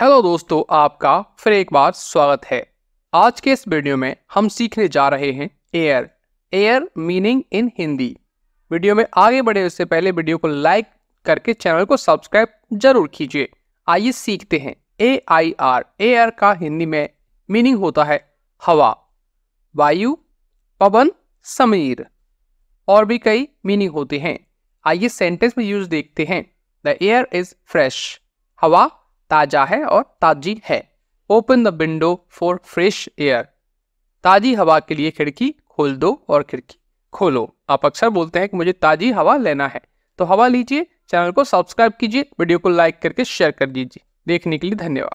hello दोस्तों आपका फिर एक बार स्वागत है आज के इस वीडियो में हम सीखने जा रहे हैं air air meaning in Hindi video में आगे बढ़े उससे पहले वीडियो को लाइक करके चैनल को सब्सक्राइब जरूर कीजिए आइए सीखते हैं ए आई आर एयर का हिंदी में मीनिंग होता है हवा वायु पवन समीर और भी कई मीनिंग होते हैं आइए सेंटेंस में यूज देखते हैं द एयर इज फ्रेश हवा ताजा है और ताजी है open the window for fresh air ताजी हवा के लिए खिड़की खोल दो और खिड़की खोलो आप अक्सर बोलते हैं कि मुझे ताजी हवा लेना है तो हवा लीजिए चैनल को सब्सक्राइब कीजिए वीडियो को लाइक करके शेयर कर दीजिए देखने के लिए धन्यवाद